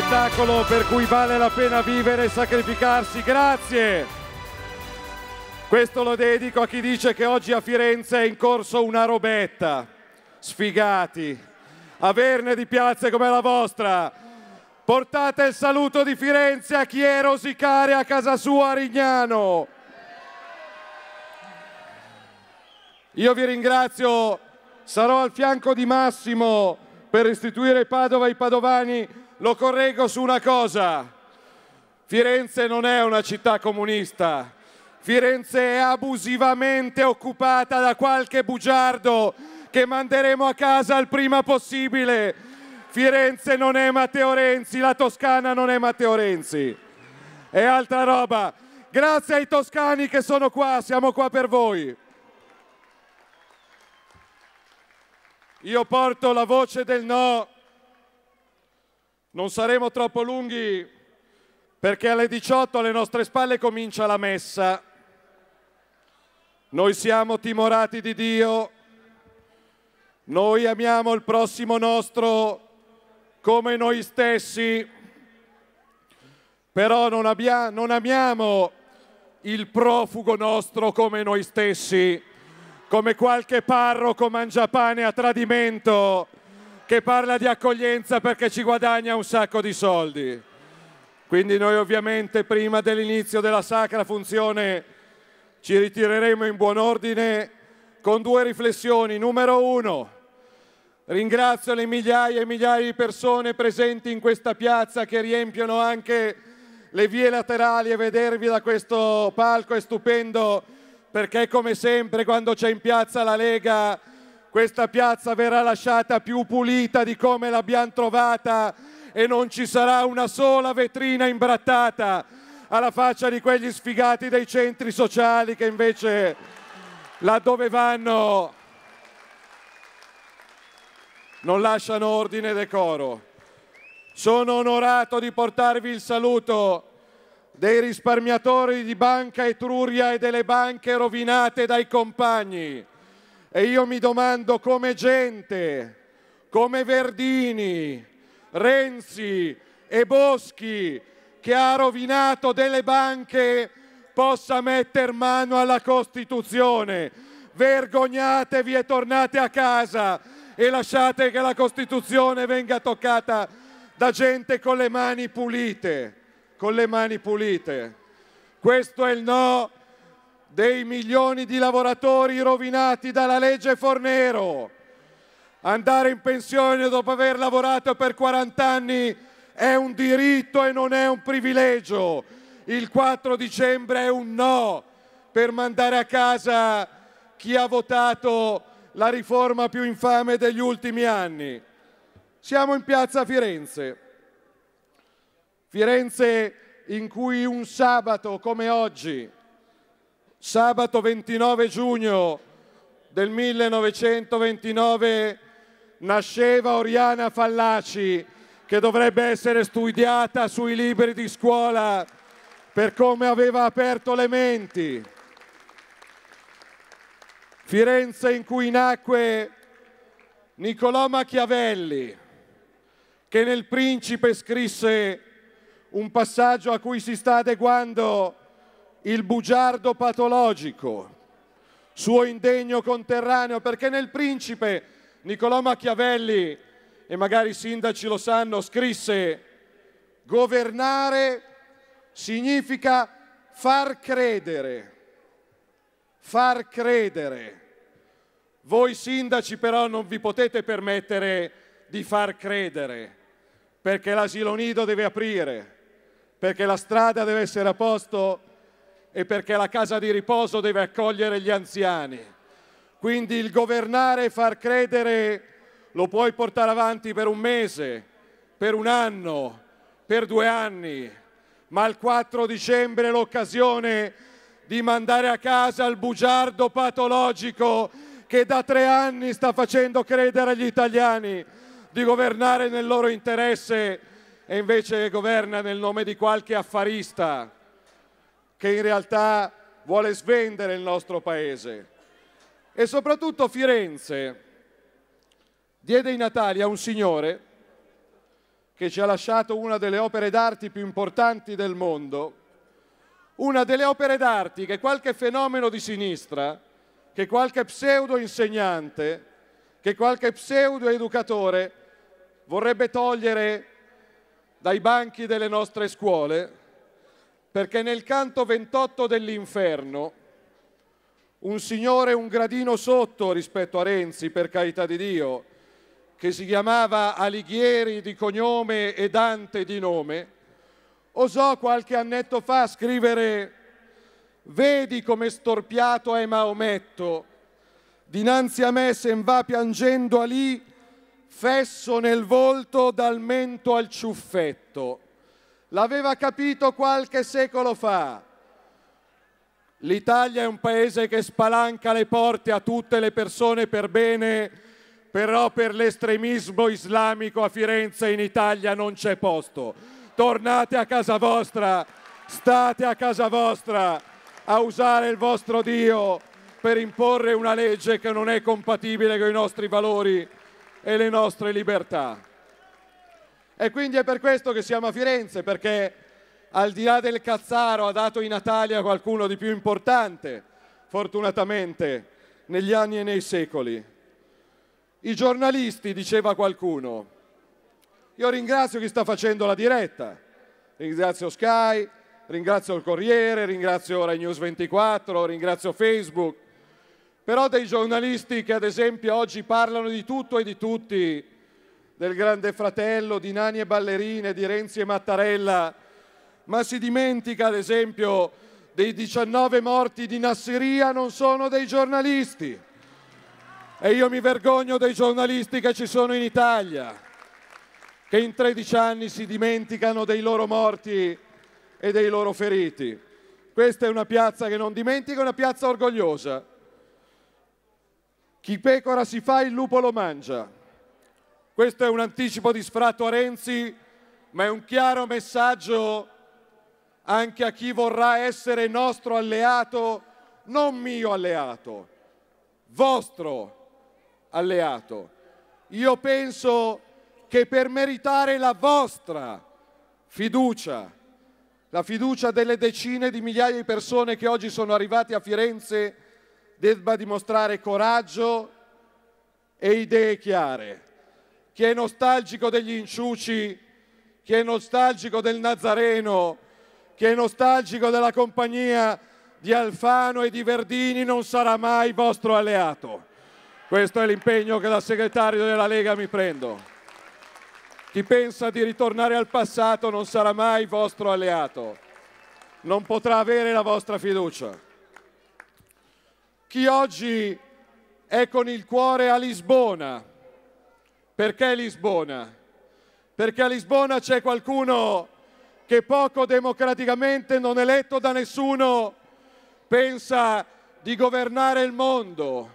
spettacolo per cui vale la pena vivere e sacrificarsi. Grazie! Questo lo dedico a chi dice che oggi a Firenze è in corso una robetta. Sfigati! Averne di piazze come la vostra! Portate il saluto di Firenze a chi è rosicare a casa sua a Rignano! Io vi ringrazio, sarò al fianco di Massimo per restituire Padova ai padovani lo correggo su una cosa. Firenze non è una città comunista. Firenze è abusivamente occupata da qualche bugiardo che manderemo a casa il prima possibile. Firenze non è Matteo Renzi, la Toscana non è Matteo Renzi. È altra roba. Grazie ai toscani che sono qua, siamo qua per voi. Io porto la voce del no non saremo troppo lunghi perché alle 18 alle nostre spalle comincia la messa. Noi siamo timorati di Dio, noi amiamo il prossimo nostro come noi stessi, però non, abbia, non amiamo il profugo nostro come noi stessi, come qualche parroco mangia pane a tradimento che parla di accoglienza perché ci guadagna un sacco di soldi. Quindi noi ovviamente prima dell'inizio della sacra funzione ci ritireremo in buon ordine con due riflessioni. Numero uno, ringrazio le migliaia e migliaia di persone presenti in questa piazza che riempiono anche le vie laterali e vedervi da questo palco è stupendo perché come sempre quando c'è in piazza la Lega questa piazza verrà lasciata più pulita di come l'abbiamo trovata e non ci sarà una sola vetrina imbrattata alla faccia di quegli sfigati dei centri sociali che invece laddove vanno non lasciano ordine e decoro. Sono onorato di portarvi il saluto dei risparmiatori di Banca Etruria e delle banche rovinate dai compagni. E io mi domando come gente, come Verdini, Renzi e Boschi, che ha rovinato delle banche, possa mettere mano alla Costituzione. Vergognatevi e tornate a casa e lasciate che la Costituzione venga toccata da gente con le mani pulite. Con le mani pulite. Questo è il no dei milioni di lavoratori rovinati dalla legge Fornero. Andare in pensione dopo aver lavorato per 40 anni è un diritto e non è un privilegio. Il 4 dicembre è un no per mandare a casa chi ha votato la riforma più infame degli ultimi anni. Siamo in piazza Firenze. Firenze in cui un sabato come oggi Sabato 29 giugno del 1929 nasceva Oriana Fallaci che dovrebbe essere studiata sui libri di scuola per come aveva aperto le menti. Firenze in cui nacque Niccolò Machiavelli, che nel Principe scrisse un passaggio a cui si sta adeguando il bugiardo patologico, suo indegno conterraneo, perché nel principe Niccolò Machiavelli, e magari i sindaci lo sanno, scrisse governare significa far credere, far credere. Voi sindaci però non vi potete permettere di far credere, perché l'asilo nido deve aprire, perché la strada deve essere a posto e perché la casa di riposo deve accogliere gli anziani. Quindi il governare e far credere lo puoi portare avanti per un mese, per un anno, per due anni, ma il 4 dicembre è l'occasione di mandare a casa il bugiardo patologico che da tre anni sta facendo credere agli italiani di governare nel loro interesse e invece governa nel nome di qualche affarista che in realtà vuole svendere il nostro paese. E soprattutto Firenze diede i Natali a un signore che ci ha lasciato una delle opere d'arte più importanti del mondo, una delle opere d'arte che qualche fenomeno di sinistra, che qualche pseudo insegnante, che qualche pseudo educatore vorrebbe togliere dai banchi delle nostre scuole perché nel canto 28 dell'inferno un signore un gradino sotto rispetto a Renzi, per carità di Dio, che si chiamava Alighieri di cognome e Dante di nome, osò qualche annetto fa scrivere «Vedi come storpiato è Maometto, dinanzi a me sen va piangendo Alì, fesso nel volto dal mento al ciuffetto» l'aveva capito qualche secolo fa. L'Italia è un paese che spalanca le porte a tutte le persone per bene, però per l'estremismo islamico a Firenze in Italia non c'è posto. Tornate a casa vostra, state a casa vostra a usare il vostro Dio per imporre una legge che non è compatibile con i nostri valori e le nostre libertà. E quindi è per questo che siamo a Firenze, perché al di là del Cazzaro ha dato i Natali a qualcuno di più importante, fortunatamente, negli anni e nei secoli. I giornalisti, diceva qualcuno. Io ringrazio chi sta facendo la diretta, ringrazio Sky, ringrazio il Corriere, ringrazio Rai News 24, ringrazio Facebook, però dei giornalisti che ad esempio oggi parlano di tutto e di tutti del Grande Fratello, di Nani e Ballerine, di Renzi e Mattarella, ma si dimentica ad esempio dei 19 morti di Nasseria non sono dei giornalisti. E io mi vergogno dei giornalisti che ci sono in Italia, che in 13 anni si dimenticano dei loro morti e dei loro feriti. Questa è una piazza che non dimentica, è una piazza orgogliosa. Chi pecora si fa, il lupo lo mangia. Questo è un anticipo di sfratto a Renzi, ma è un chiaro messaggio anche a chi vorrà essere nostro alleato, non mio alleato, vostro alleato. Io penso che per meritare la vostra fiducia, la fiducia delle decine di migliaia di persone che oggi sono arrivate a Firenze, debba dimostrare coraggio e idee chiare chi è nostalgico degli inciuci, chi è nostalgico del Nazareno, chi è nostalgico della compagnia di Alfano e di Verdini non sarà mai vostro alleato. Questo è l'impegno che da segretario della Lega mi prendo. Chi pensa di ritornare al passato non sarà mai vostro alleato, non potrà avere la vostra fiducia. Chi oggi è con il cuore a Lisbona perché Lisbona? Perché a Lisbona c'è qualcuno che poco democraticamente non eletto da nessuno pensa di governare il mondo.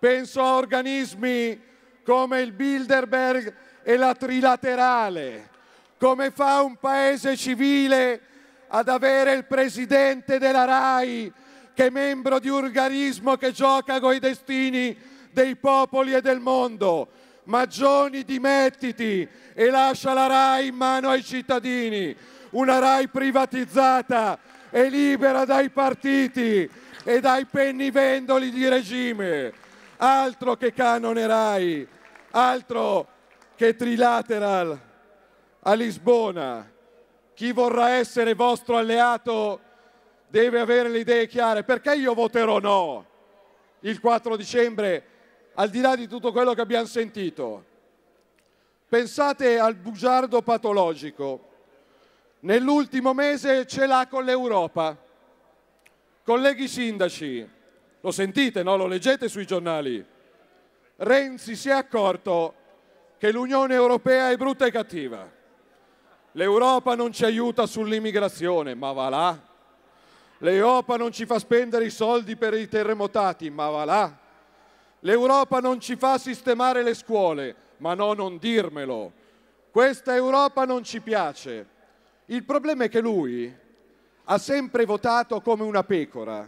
Penso a organismi come il Bilderberg e la Trilaterale. Come fa un paese civile ad avere il presidente della RAI che è membro di un organismo che gioca coi destini dei popoli e del mondo? Ma dimettiti e lascia la RAI in mano ai cittadini, una RAI privatizzata e libera dai partiti e dai pennivendoli di regime. Altro che canone RAI, altro che trilateral a Lisbona. Chi vorrà essere vostro alleato deve avere le idee chiare. Perché io voterò no il 4 dicembre al di là di tutto quello che abbiamo sentito. Pensate al bugiardo patologico. Nell'ultimo mese ce l'ha con l'Europa. Colleghi sindaci, lo sentite, no? Lo leggete sui giornali. Renzi si è accorto che l'Unione Europea è brutta e cattiva. L'Europa non ci aiuta sull'immigrazione, ma va là. L'Europa non ci fa spendere i soldi per i terremotati, ma va là. L'Europa non ci fa sistemare le scuole, ma no, non dirmelo. Questa Europa non ci piace. Il problema è che lui ha sempre votato come una pecora,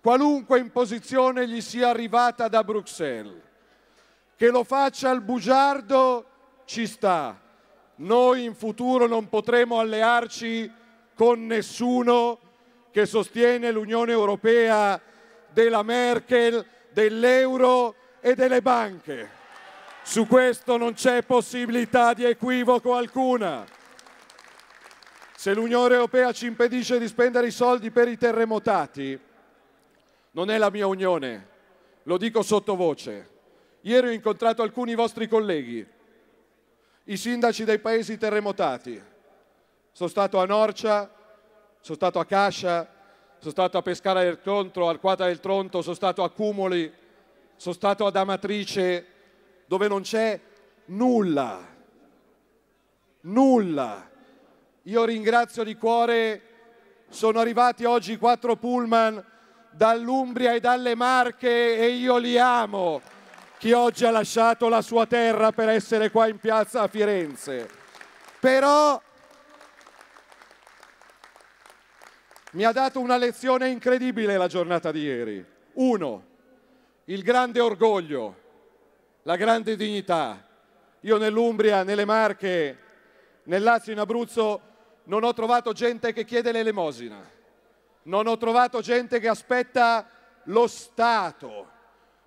qualunque imposizione gli sia arrivata da Bruxelles. Che lo faccia il bugiardo ci sta. Noi in futuro non potremo allearci con nessuno che sostiene l'Unione Europea della Merkel dell'euro e delle banche. Su questo non c'è possibilità di equivoco alcuna. Se l'Unione Europea ci impedisce di spendere i soldi per i terremotati, non è la mia Unione, lo dico sottovoce. Ieri ho incontrato alcuni vostri colleghi, i sindaci dei paesi terremotati. Sono stato a Norcia, sono stato a Cascia, sono stato a Pescara del Tronto, al Arquata del Tronto, sono stato a Cumoli, sono stato ad Amatrice, dove non c'è nulla, nulla. Io ringrazio di cuore, sono arrivati oggi quattro pullman dall'Umbria e dalle Marche e io li amo, chi oggi ha lasciato la sua terra per essere qua in piazza a Firenze. Però mi ha dato una lezione incredibile la giornata di ieri. Uno, il grande orgoglio, la grande dignità. Io nell'Umbria, nelle Marche, nel Lazio, in Abruzzo non ho trovato gente che chiede l'elemosina, non ho trovato gente che aspetta lo Stato,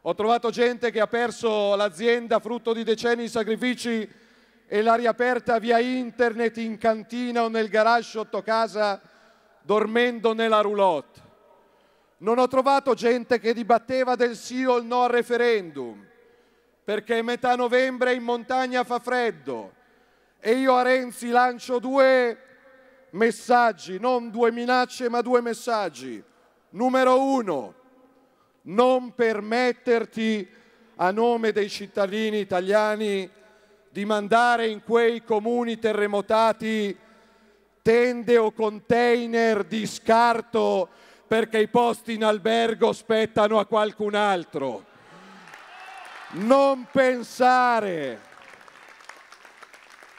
ho trovato gente che ha perso l'azienda frutto di decenni di sacrifici e l'ha riaperta via internet, in cantina o nel garage sotto casa dormendo nella roulotte. Non ho trovato gente che dibatteva del sì o il no al referendum, perché metà novembre in montagna fa freddo e io a Renzi lancio due messaggi, non due minacce ma due messaggi. Numero uno, non permetterti a nome dei cittadini italiani di mandare in quei comuni terremotati tende o container di scarto perché i posti in albergo spettano a qualcun altro. Non pensare,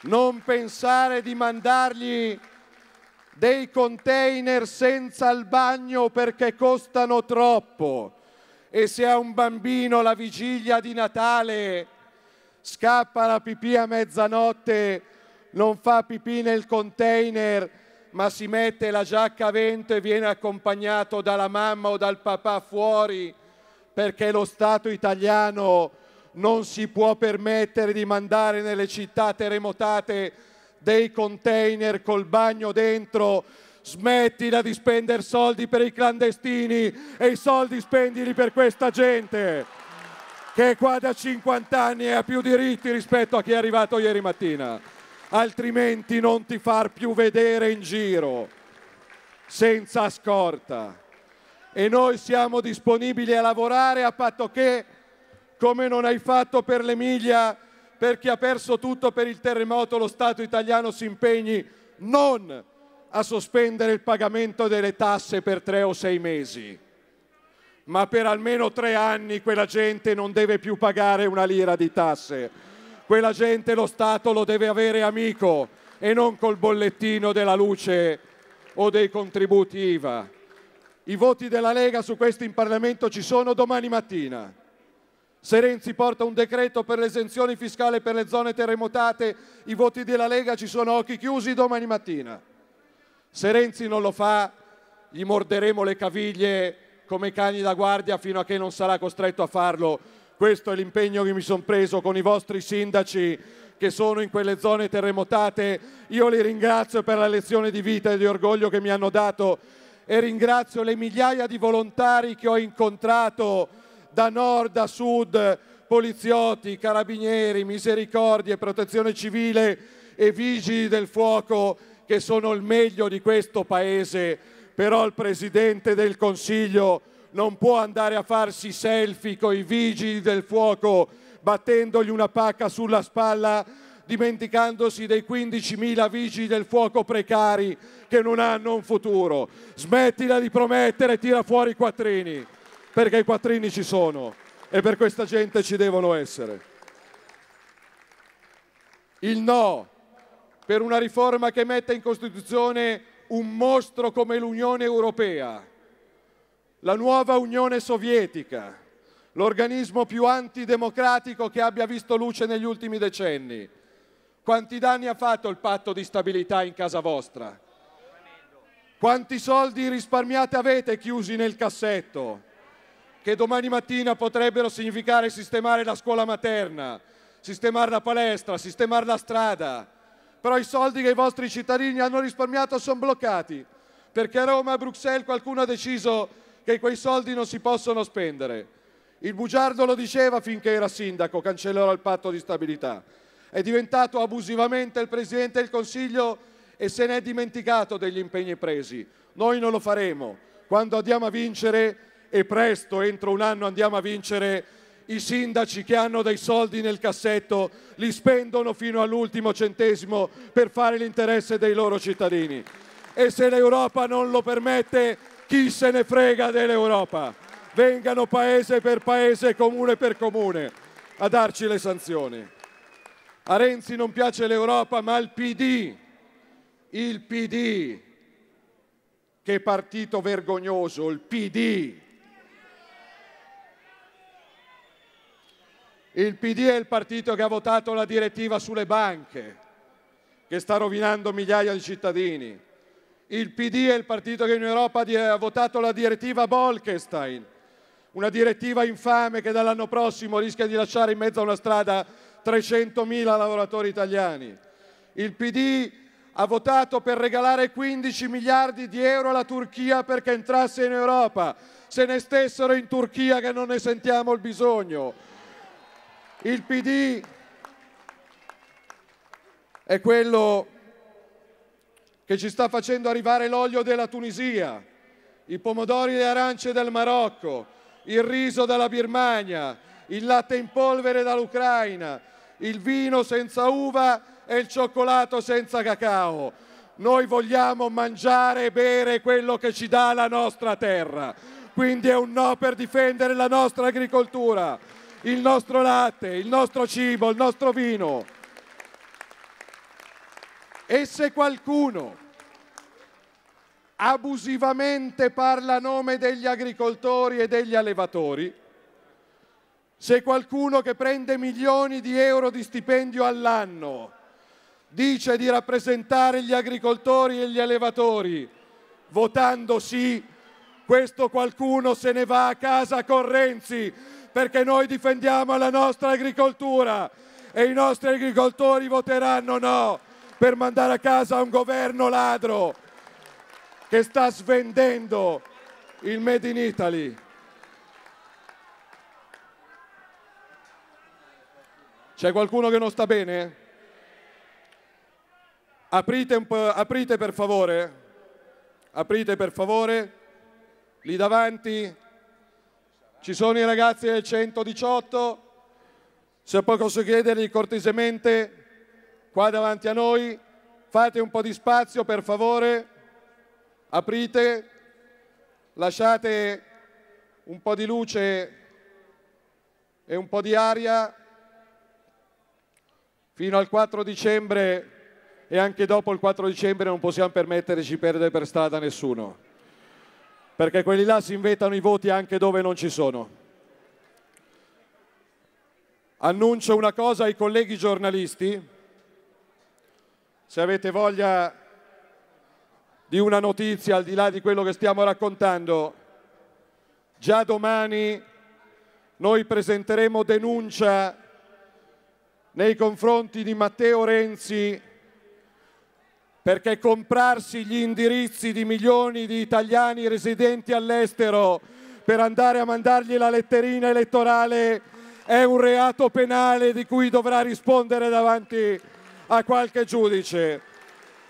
non pensare di mandargli dei container senza il bagno perché costano troppo e se a un bambino la vigilia di Natale scappa la pipì a mezzanotte non fa pipì nel container, ma si mette la giacca a vento e viene accompagnato dalla mamma o dal papà fuori, perché lo Stato italiano non si può permettere di mandare nelle città terremotate dei container col bagno dentro. Smettila di spendere soldi per i clandestini e i soldi spendili per questa gente che qua da 50 anni ha più diritti rispetto a chi è arrivato ieri mattina altrimenti non ti far più vedere in giro, senza scorta. E noi siamo disponibili a lavorare a patto che, come non hai fatto per l'Emilia, per chi ha perso tutto per il terremoto, lo Stato italiano si impegni non a sospendere il pagamento delle tasse per tre o sei mesi, ma per almeno tre anni quella gente non deve più pagare una lira di tasse quella gente lo Stato lo deve avere amico e non col bollettino della luce o dei contributi IVA. I voti della Lega su questo in Parlamento ci sono domani mattina. Se Renzi porta un decreto per l'esenzione fiscale per le zone terremotate, i voti della Lega ci sono occhi chiusi domani mattina. Se Renzi non lo fa, gli morderemo le caviglie come cani da guardia fino a che non sarà costretto a farlo questo è l'impegno che mi sono preso con i vostri sindaci che sono in quelle zone terremotate. Io li ringrazio per la lezione di vita e di orgoglio che mi hanno dato e ringrazio le migliaia di volontari che ho incontrato da nord a sud, poliziotti, carabinieri, misericordie, protezione civile e vigili del fuoco che sono il meglio di questo Paese. Però il Presidente del Consiglio non può andare a farsi selfie con i vigili del fuoco battendogli una pacca sulla spalla dimenticandosi dei 15.000 vigili del fuoco precari che non hanno un futuro. Smettila di promettere e tira fuori i quattrini, perché i quattrini ci sono e per questa gente ci devono essere. Il no per una riforma che metta in Costituzione un mostro come l'Unione Europea la nuova Unione Sovietica, l'organismo più antidemocratico che abbia visto luce negli ultimi decenni. Quanti danni ha fatto il patto di stabilità in casa vostra? Quanti soldi risparmiati avete chiusi nel cassetto? Che domani mattina potrebbero significare sistemare la scuola materna, sistemare la palestra, sistemare la strada. Però i soldi che i vostri cittadini hanno risparmiato sono bloccati perché a Roma e a Bruxelles qualcuno ha deciso che quei soldi non si possono spendere. Il bugiardo lo diceva finché era sindaco, cancellerò il patto di stabilità. È diventato abusivamente il Presidente del Consiglio e se ne è dimenticato degli impegni presi. Noi non lo faremo. Quando andiamo a vincere, e presto, entro un anno andiamo a vincere, i sindaci che hanno dei soldi nel cassetto li spendono fino all'ultimo centesimo per fare l'interesse dei loro cittadini. E se l'Europa non lo permette, chi se ne frega dell'Europa? Vengano paese per paese, comune per comune, a darci le sanzioni. A Renzi non piace l'Europa, ma il PD, il PD, che partito vergognoso, il PD. Il PD è il partito che ha votato la direttiva sulle banche, che sta rovinando migliaia di cittadini il PD è il partito che in Europa ha votato la direttiva Bolkestein, una direttiva infame che dall'anno prossimo rischia di lasciare in mezzo a una strada 300.000 lavoratori italiani. Il PD ha votato per regalare 15 miliardi di euro alla Turchia perché entrasse in Europa, se ne stessero in Turchia che non ne sentiamo il bisogno. Il PD è quello che ci sta facendo arrivare l'olio della Tunisia, i pomodori e le arance del Marocco, il riso dalla Birmania, il latte in polvere dall'Ucraina, il vino senza uva e il cioccolato senza cacao. Noi vogliamo mangiare e bere quello che ci dà la nostra terra. Quindi è un no per difendere la nostra agricoltura, il nostro latte, il nostro cibo, il nostro vino. E se qualcuno abusivamente parla a nome degli agricoltori e degli allevatori, se qualcuno che prende milioni di euro di stipendio all'anno dice di rappresentare gli agricoltori e gli allevatori votando sì, questo qualcuno se ne va a casa con Renzi perché noi difendiamo la nostra agricoltura e i nostri agricoltori voteranno no per mandare a casa un governo ladro che sta svendendo il Made in Italy. C'è qualcuno che non sta bene? Aprite, aprite, per favore, aprite per favore, lì davanti ci sono i ragazzi del 118, se poi posso chiedergli cortesemente qua davanti a noi, fate un po' di spazio per favore, aprite, lasciate un po' di luce e un po' di aria. Fino al 4 dicembre e anche dopo il 4 dicembre non possiamo permetterci di perdere per strada nessuno, perché quelli là si inventano i voti anche dove non ci sono. Annuncio una cosa ai colleghi giornalisti se avete voglia di una notizia al di là di quello che stiamo raccontando, già domani noi presenteremo denuncia nei confronti di Matteo Renzi perché comprarsi gli indirizzi di milioni di italiani residenti all'estero per andare a mandargli la letterina elettorale è un reato penale di cui dovrà rispondere davanti a qualche giudice.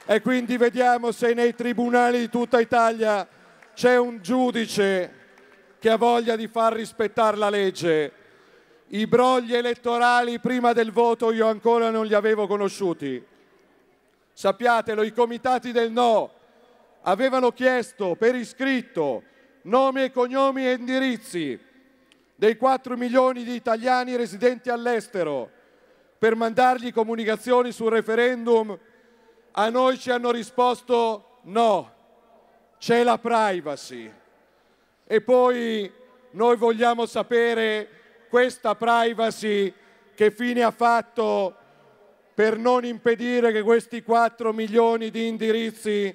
E quindi vediamo se nei tribunali di tutta Italia c'è un giudice che ha voglia di far rispettare la legge. I brogli elettorali prima del voto io ancora non li avevo conosciuti. Sappiatelo, i comitati del no avevano chiesto per iscritto nomi e cognomi e indirizzi dei 4 milioni di italiani residenti all'estero per mandargli comunicazioni sul referendum, a noi ci hanno risposto no, c'è la privacy. E poi noi vogliamo sapere questa privacy che fine ha fatto per non impedire che questi 4 milioni di indirizzi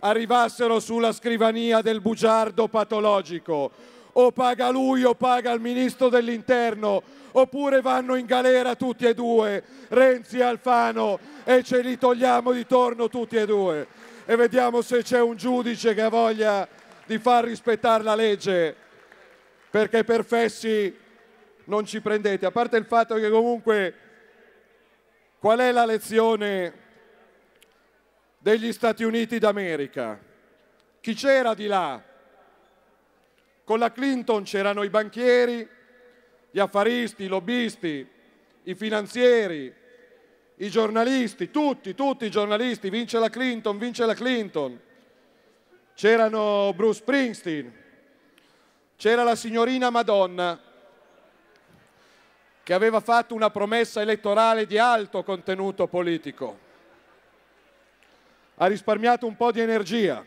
arrivassero sulla scrivania del bugiardo patologico o paga lui o paga il ministro dell'interno, oppure vanno in galera tutti e due, Renzi e Alfano, e ce li togliamo di torno tutti e due. E vediamo se c'è un giudice che ha voglia di far rispettare la legge, perché per fessi non ci prendete, a parte il fatto che comunque qual è la lezione degli Stati Uniti d'America? Chi c'era di là? Con la Clinton c'erano i banchieri, gli affaristi, i lobbisti, i finanzieri, i giornalisti, tutti, tutti i giornalisti, vince la Clinton, vince la Clinton. C'erano Bruce Springsteen, c'era la signorina Madonna che aveva fatto una promessa elettorale di alto contenuto politico. Ha risparmiato un po' di energia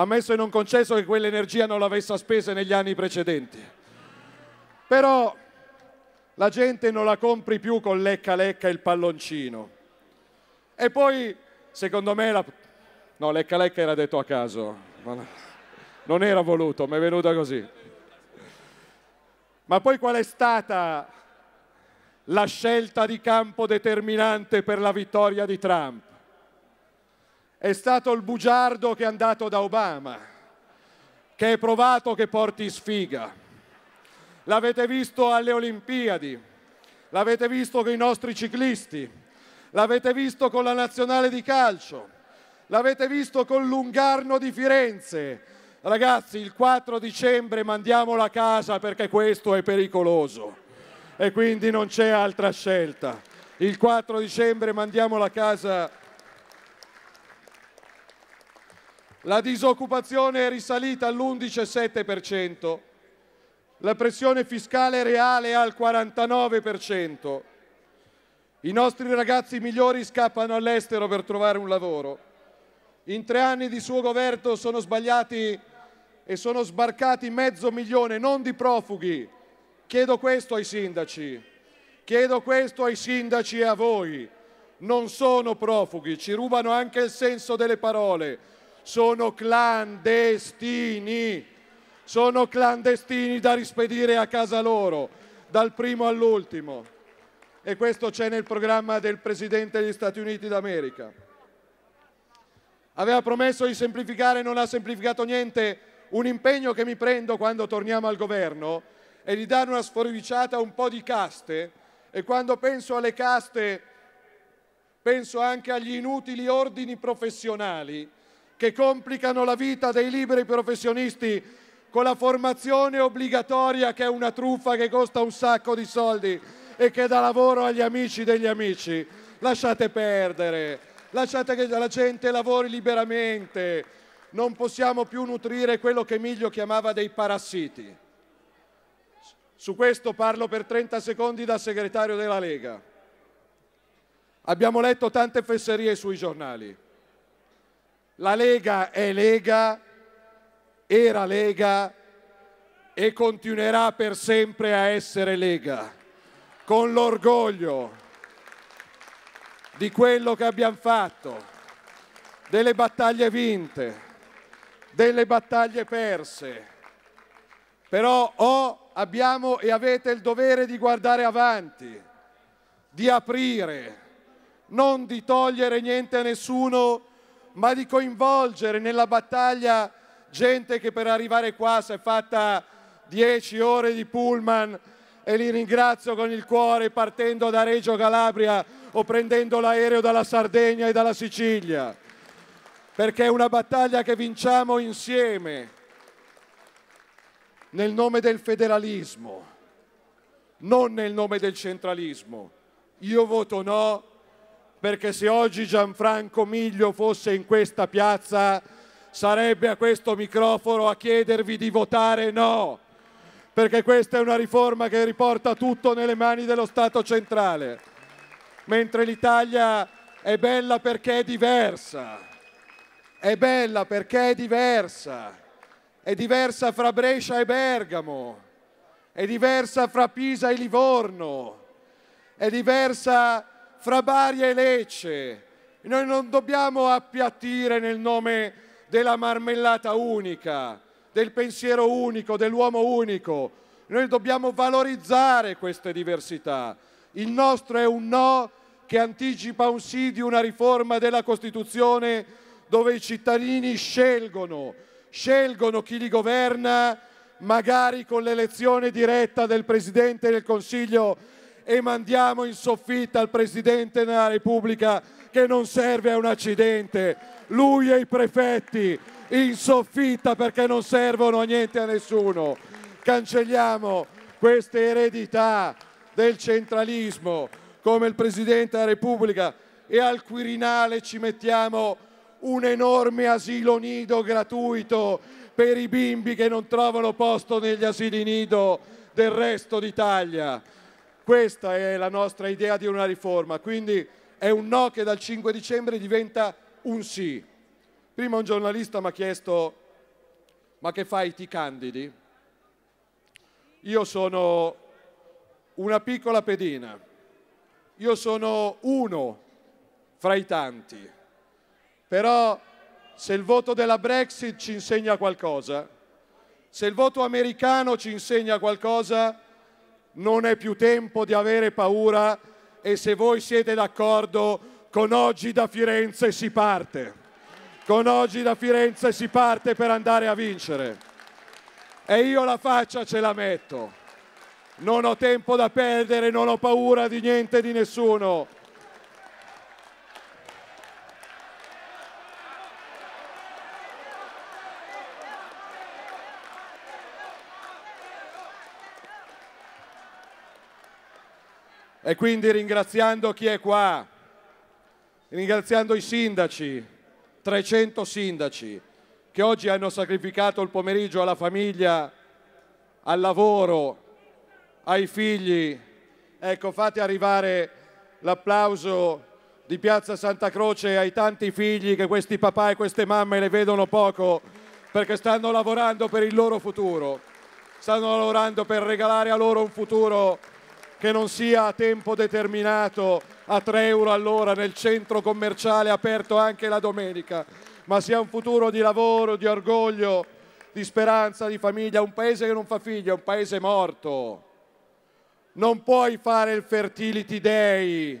ammesso e non concesso che quell'energia non l'avesse spesa negli anni precedenti. Però la gente non la compri più con lecca lecca e il palloncino. E poi, secondo me, la... no, lecca lecca era detto a caso, non era voluto, mi è venuta così. Ma poi qual è stata la scelta di campo determinante per la vittoria di Trump? è stato il bugiardo che è andato da Obama, che è provato che porti sfiga. L'avete visto alle Olimpiadi, l'avete visto con i nostri ciclisti, l'avete visto con la nazionale di calcio, l'avete visto con l'Ungarno di Firenze. Ragazzi, il 4 dicembre mandiamolo a casa perché questo è pericoloso e quindi non c'è altra scelta. Il 4 dicembre mandiamolo a casa La disoccupazione è risalita all'11,7%, la pressione fiscale reale è al 49%, i nostri ragazzi migliori scappano all'estero per trovare un lavoro. In tre anni di suo governo sono sbagliati e sono sbarcati mezzo milione, non di profughi. Chiedo questo ai sindaci, chiedo questo ai sindaci e a voi. Non sono profughi, ci rubano anche il senso delle parole sono clandestini, sono clandestini da rispedire a casa loro, dal primo all'ultimo. E questo c'è nel programma del Presidente degli Stati Uniti d'America. Aveva promesso di semplificare, non ha semplificato niente. Un impegno che mi prendo quando torniamo al governo è di dare una sforbiciata a un po' di caste e quando penso alle caste penso anche agli inutili ordini professionali che complicano la vita dei liberi professionisti con la formazione obbligatoria che è una truffa che costa un sacco di soldi e che dà lavoro agli amici degli amici. Lasciate perdere, lasciate che la gente lavori liberamente, non possiamo più nutrire quello che Emilio chiamava dei parassiti. Su questo parlo per 30 secondi da segretario della Lega. Abbiamo letto tante fesserie sui giornali. La Lega è Lega, era Lega e continuerà per sempre a essere Lega, con l'orgoglio di quello che abbiamo fatto, delle battaglie vinte, delle battaglie perse. Però o oh, abbiamo e avete il dovere di guardare avanti, di aprire, non di togliere niente a nessuno ma di coinvolgere nella battaglia gente che per arrivare qua si è fatta 10 ore di pullman e li ringrazio con il cuore partendo da Reggio Calabria o prendendo l'aereo dalla Sardegna e dalla Sicilia, perché è una battaglia che vinciamo insieme nel nome del federalismo, non nel nome del centralismo. Io voto no perché se oggi Gianfranco Miglio fosse in questa piazza sarebbe a questo microfono a chiedervi di votare no, perché questa è una riforma che riporta tutto nelle mani dello Stato centrale, mentre l'Italia è bella perché è diversa, è bella perché è diversa, è diversa fra Brescia e Bergamo, è diversa fra Pisa e Livorno, è diversa fra Bari e Lecce. Noi non dobbiamo appiattire nel nome della marmellata unica, del pensiero unico, dell'uomo unico. Noi dobbiamo valorizzare queste diversità. Il nostro è un no che anticipa un sì di una riforma della Costituzione dove i cittadini scelgono, scelgono chi li governa, magari con l'elezione diretta del Presidente del Consiglio e mandiamo in soffitta il Presidente della Repubblica che non serve a un accidente. Lui e i prefetti in soffitta perché non servono a niente a nessuno. Cancelliamo queste eredità del centralismo come il Presidente della Repubblica e al Quirinale ci mettiamo un enorme asilo nido gratuito per i bimbi che non trovano posto negli asili nido del resto d'Italia. Questa è la nostra idea di una riforma, quindi è un no che dal 5 dicembre diventa un sì. Prima un giornalista mi ha chiesto ma che fai ti candidi? Io sono una piccola pedina, io sono uno fra i tanti, però se il voto della Brexit ci insegna qualcosa, se il voto americano ci insegna qualcosa, non è più tempo di avere paura e se voi siete d'accordo, con oggi da Firenze si parte. Con oggi da Firenze si parte per andare a vincere. E io la faccia ce la metto. Non ho tempo da perdere, non ho paura di niente e di nessuno. E quindi ringraziando chi è qua, ringraziando i sindaci, 300 sindaci, che oggi hanno sacrificato il pomeriggio alla famiglia, al lavoro, ai figli. Ecco, fate arrivare l'applauso di Piazza Santa Croce ai tanti figli che questi papà e queste mamme ne vedono poco perché stanno lavorando per il loro futuro, stanno lavorando per regalare a loro un futuro che non sia a tempo determinato a 3 euro all'ora nel centro commerciale aperto anche la domenica, ma sia un futuro di lavoro, di orgoglio, di speranza, di famiglia. Un paese che non fa figli è un paese morto. Non puoi fare il fertility day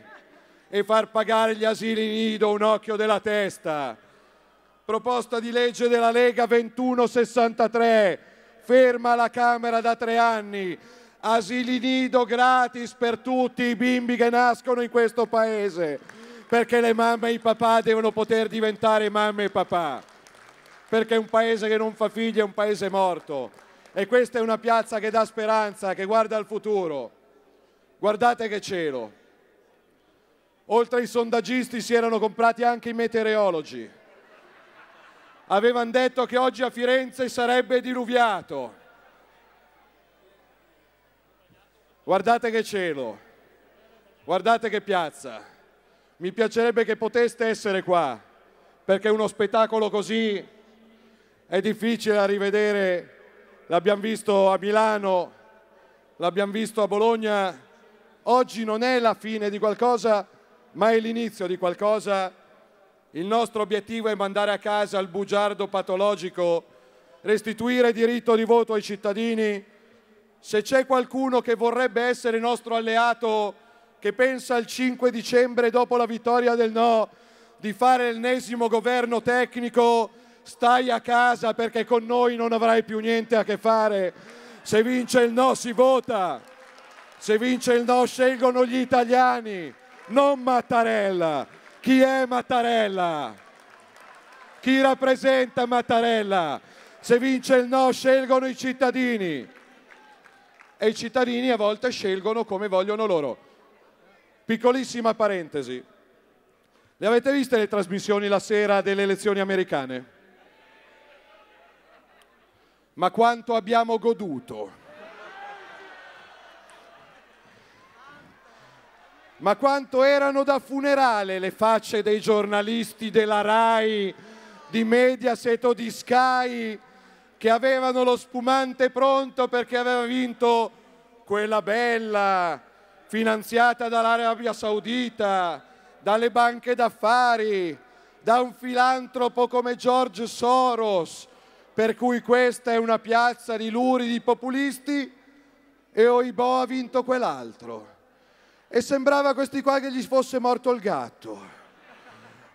e far pagare gli asili nido un occhio della testa. Proposta di legge della Lega 2163, ferma la Camera da tre anni, asili nido gratis per tutti i bimbi che nascono in questo paese, perché le mamme e i papà devono poter diventare mamme e papà, perché un paese che non fa figli è un paese morto e questa è una piazza che dà speranza, che guarda al futuro. Guardate che cielo. Oltre ai sondaggisti si erano comprati anche i meteorologi. Avevano detto che oggi a Firenze sarebbe diluviato. Guardate che cielo, guardate che piazza. Mi piacerebbe che poteste essere qua, perché uno spettacolo così è difficile da rivedere. L'abbiamo visto a Milano, l'abbiamo visto a Bologna. Oggi non è la fine di qualcosa, ma è l'inizio di qualcosa. Il nostro obiettivo è mandare a casa il bugiardo patologico, restituire diritto di voto ai cittadini se c'è qualcuno che vorrebbe essere nostro alleato, che pensa il 5 dicembre dopo la vittoria del no, di fare l'ennesimo governo tecnico, stai a casa perché con noi non avrai più niente a che fare. Se vince il no si vota, se vince il no scelgono gli italiani, non Mattarella. Chi è Mattarella? Chi rappresenta Mattarella? Se vince il no scelgono i cittadini e i cittadini a volte scelgono come vogliono loro. Piccolissima parentesi. Le avete viste le trasmissioni la sera delle elezioni americane? Ma quanto abbiamo goduto? Ma quanto erano da funerale le facce dei giornalisti della RAI, di Mediaset o di Sky che avevano lo spumante pronto perché aveva vinto quella bella, finanziata dall'Arabia Saudita, dalle banche d'affari, da un filantropo come George Soros, per cui questa è una piazza di luridi populisti e Oibo ha vinto quell'altro. E sembrava a questi qua che gli fosse morto il gatto.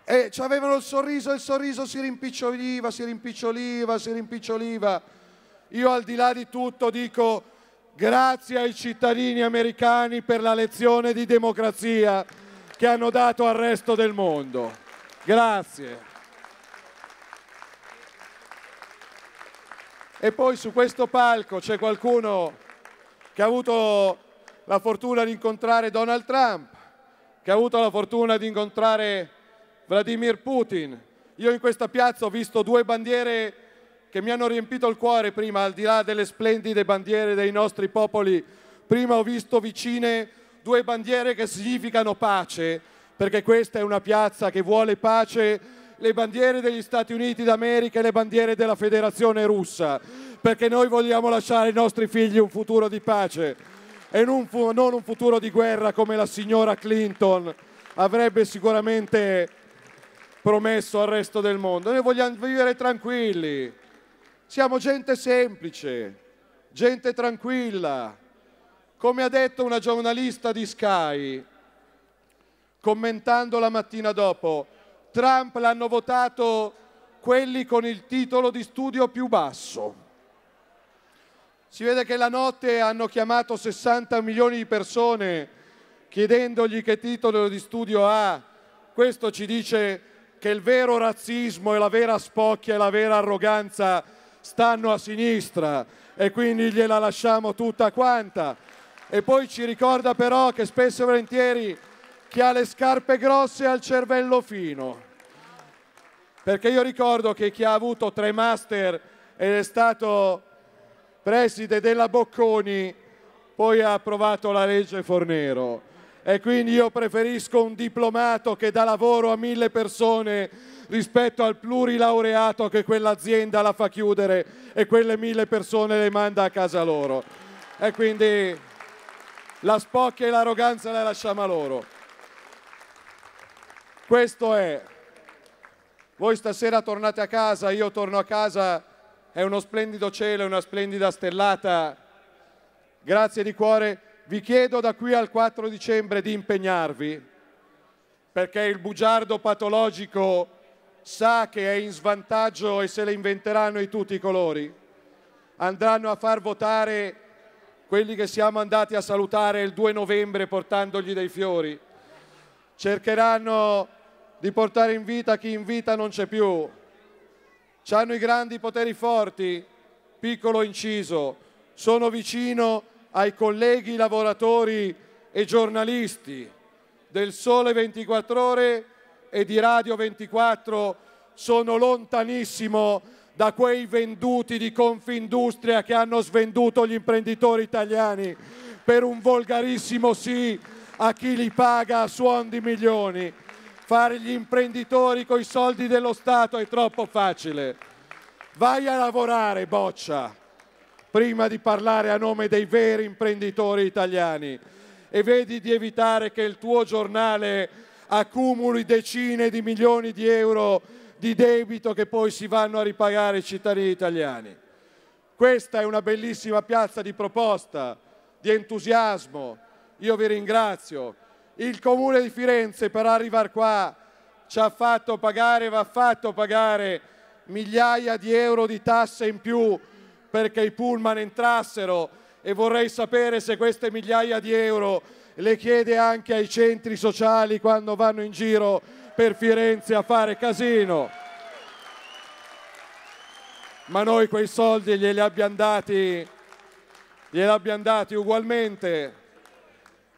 E avevano il sorriso, e il sorriso si rimpiccioliva, si rimpiccioliva, si rimpiccioliva. Io al di là di tutto dico grazie ai cittadini americani per la lezione di democrazia che hanno dato al resto del mondo. Grazie. E poi su questo palco c'è qualcuno che ha avuto la fortuna di incontrare Donald Trump, che ha avuto la fortuna di incontrare Vladimir Putin. Io in questa piazza ho visto due bandiere che mi hanno riempito il cuore prima, al di là delle splendide bandiere dei nostri popoli. Prima ho visto vicine due bandiere che significano pace, perché questa è una piazza che vuole pace, le bandiere degli Stati Uniti d'America e le bandiere della Federazione russa, perché noi vogliamo lasciare ai nostri figli un futuro di pace e non, non un futuro di guerra come la signora Clinton avrebbe sicuramente promesso al resto del mondo. Noi vogliamo vivere tranquilli. Siamo gente semplice, gente tranquilla. Come ha detto una giornalista di Sky, commentando la mattina dopo, Trump l'hanno votato quelli con il titolo di studio più basso. Si vede che la notte hanno chiamato 60 milioni di persone chiedendogli che titolo di studio ha. Questo ci dice che il vero razzismo e la vera spocchia e la vera arroganza stanno a sinistra e quindi gliela lasciamo tutta quanta. E poi ci ricorda però che spesso e volentieri chi ha le scarpe grosse ha il cervello fino. Perché io ricordo che chi ha avuto tre master ed è stato preside della Bocconi poi ha approvato la legge Fornero e quindi io preferisco un diplomato che dà lavoro a mille persone rispetto al plurilaureato che quell'azienda la fa chiudere e quelle mille persone le manda a casa loro. E quindi la spocchia e l'arroganza la lasciamo a loro. Questo è. Voi stasera tornate a casa, io torno a casa, è uno splendido cielo, è una splendida stellata. Grazie di cuore vi chiedo da qui al 4 dicembre di impegnarvi, perché il bugiardo patologico sa che è in svantaggio e se le inventeranno di tutti i colori. Andranno a far votare quelli che siamo andati a salutare il 2 novembre portandogli dei fiori. Cercheranno di portare in vita chi in vita non c'è più. hanno i grandi poteri forti, piccolo inciso, sono vicino a ai colleghi lavoratori e giornalisti del Sole 24 Ore e di Radio 24 sono lontanissimo da quei venduti di Confindustria che hanno svenduto gli imprenditori italiani per un volgarissimo sì a chi li paga a suon di milioni. Fare gli imprenditori con i soldi dello Stato è troppo facile. Vai a lavorare, boccia prima di parlare a nome dei veri imprenditori italiani e vedi di evitare che il tuo giornale accumuli decine di milioni di euro di debito che poi si vanno a ripagare i cittadini italiani. Questa è una bellissima piazza di proposta, di entusiasmo. Io vi ringrazio. Il Comune di Firenze per arrivare qua ci ha fatto pagare, va fatto pagare migliaia di euro di tasse in più perché i pullman entrassero e vorrei sapere se queste migliaia di euro le chiede anche ai centri sociali quando vanno in giro per Firenze a fare casino. Ma noi quei soldi glieli abbiamo dati, glieli abbiamo dati ugualmente.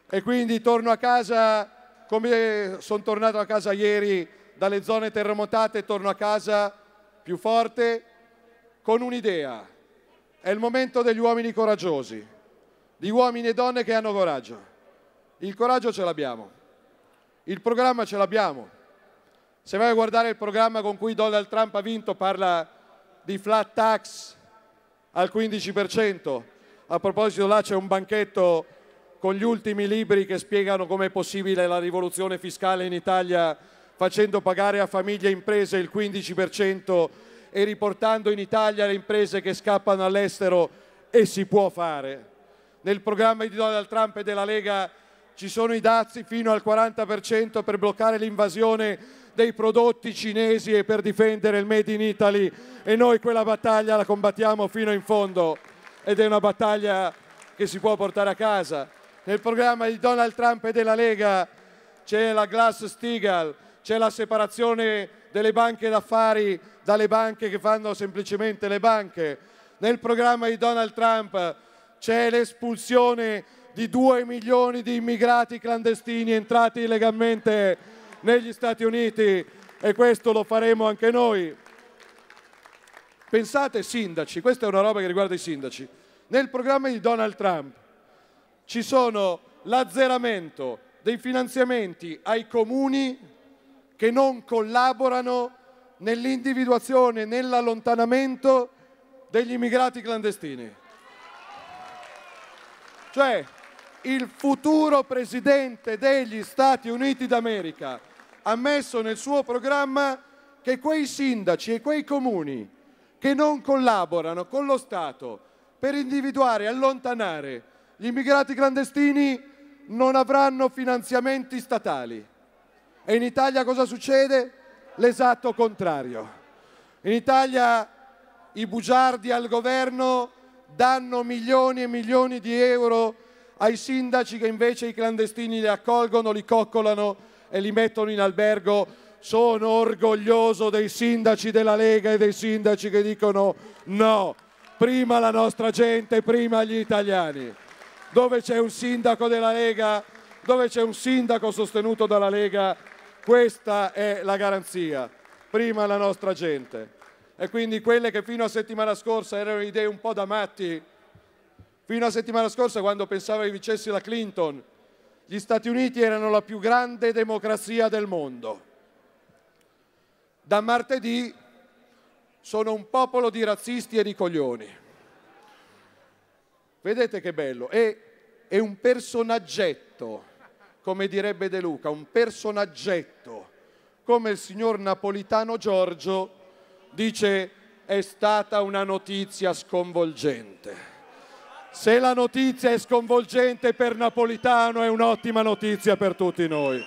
E quindi torno a casa, come sono tornato a casa ieri dalle zone terremotate, torno a casa più forte con un'idea è il momento degli uomini coraggiosi, di uomini e donne che hanno coraggio. Il coraggio ce l'abbiamo, il programma ce l'abbiamo. Se vai a guardare il programma con cui Donald Trump ha vinto, parla di flat tax al 15%. A proposito, là c'è un banchetto con gli ultimi libri che spiegano com'è possibile la rivoluzione fiscale in Italia facendo pagare a famiglie e imprese il 15% e riportando in Italia le imprese che scappano all'estero e si può fare. Nel programma di Donald Trump e della Lega ci sono i dazi fino al 40% per bloccare l'invasione dei prodotti cinesi e per difendere il Made in Italy e noi quella battaglia la combattiamo fino in fondo ed è una battaglia che si può portare a casa. Nel programma di Donald Trump e della Lega c'è la Glass Steagall, c'è la separazione delle banche d'affari dalle banche che fanno semplicemente le banche. Nel programma di Donald Trump c'è l'espulsione di 2 milioni di immigrati clandestini entrati illegalmente negli Stati Uniti e questo lo faremo anche noi. Pensate sindaci, questa è una roba che riguarda i sindaci. Nel programma di Donald Trump ci sono l'azzeramento dei finanziamenti ai comuni che non collaborano nell'individuazione e nell'allontanamento degli immigrati clandestini. Cioè, il futuro presidente degli Stati Uniti d'America ha messo nel suo programma che quei sindaci e quei comuni che non collaborano con lo Stato per individuare e allontanare gli immigrati clandestini non avranno finanziamenti statali. E in Italia cosa succede? l'esatto contrario. In Italia i bugiardi al governo danno milioni e milioni di euro ai sindaci che invece i clandestini li accolgono, li coccolano e li mettono in albergo. Sono orgoglioso dei sindaci della Lega e dei sindaci che dicono no, prima la nostra gente, prima gli italiani. Dove c'è un sindaco della Lega, dove c'è un sindaco sostenuto dalla Lega, questa è la garanzia, prima la nostra gente. E quindi quelle che fino a settimana scorsa erano idee un po' da matti, fino a settimana scorsa quando pensavo che vincessi la Clinton, gli Stati Uniti erano la più grande democrazia del mondo. Da martedì sono un popolo di razzisti e di coglioni. Vedete che bello, è, è un personaggetto come direbbe De Luca, un personaggetto, come il signor napolitano Giorgio dice è stata una notizia sconvolgente. Se la notizia è sconvolgente per Napolitano è un'ottima notizia per tutti noi.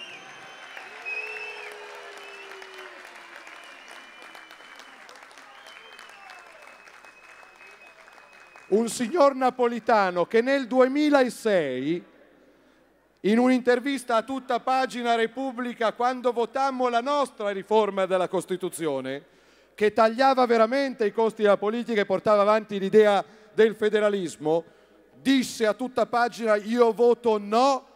Un signor napolitano che nel 2006 in un'intervista a tutta pagina Repubblica quando votammo la nostra riforma della Costituzione, che tagliava veramente i costi della politica e portava avanti l'idea del federalismo, disse a tutta pagina io voto no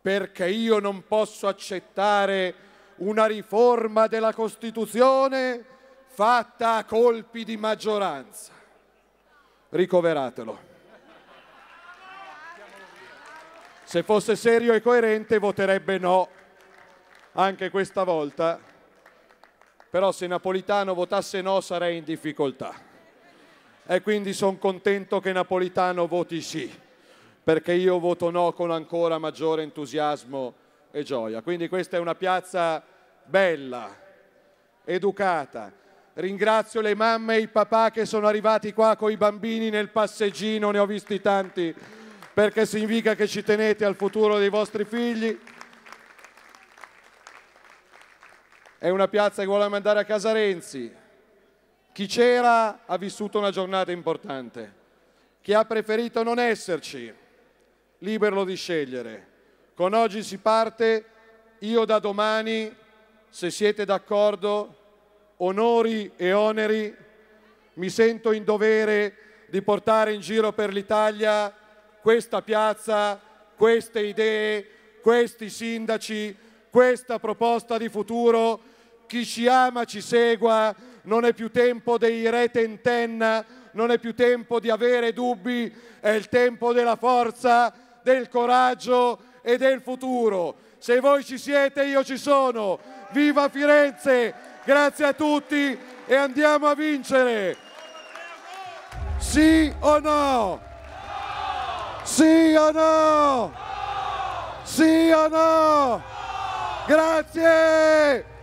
perché io non posso accettare una riforma della Costituzione fatta a colpi di maggioranza. Ricoveratelo. Se fosse serio e coerente voterebbe no anche questa volta, però se Napolitano votasse no sarei in difficoltà. E quindi sono contento che Napolitano voti sì, perché io voto no con ancora maggiore entusiasmo e gioia. Quindi questa è una piazza bella, educata. Ringrazio le mamme e i papà che sono arrivati qua con i bambini nel passeggino, ne ho visti tanti perché significa che ci tenete al futuro dei vostri figli. È una piazza che vuole mandare a casa Renzi. Chi c'era ha vissuto una giornata importante. Chi ha preferito non esserci, libero di scegliere. Con oggi si parte, io da domani, se siete d'accordo, onori e oneri, mi sento in dovere di portare in giro per l'Italia questa piazza, queste idee, questi sindaci, questa proposta di futuro. Chi ci ama ci segua, non è più tempo dei retentenna, non è più tempo di avere dubbi, è il tempo della forza, del coraggio e del futuro. Se voi ci siete, io ci sono. Viva Firenze! Grazie a tutti e andiamo a vincere! Sì o no? ¡Sí o no? ¡Sí o no? ¡Gracias!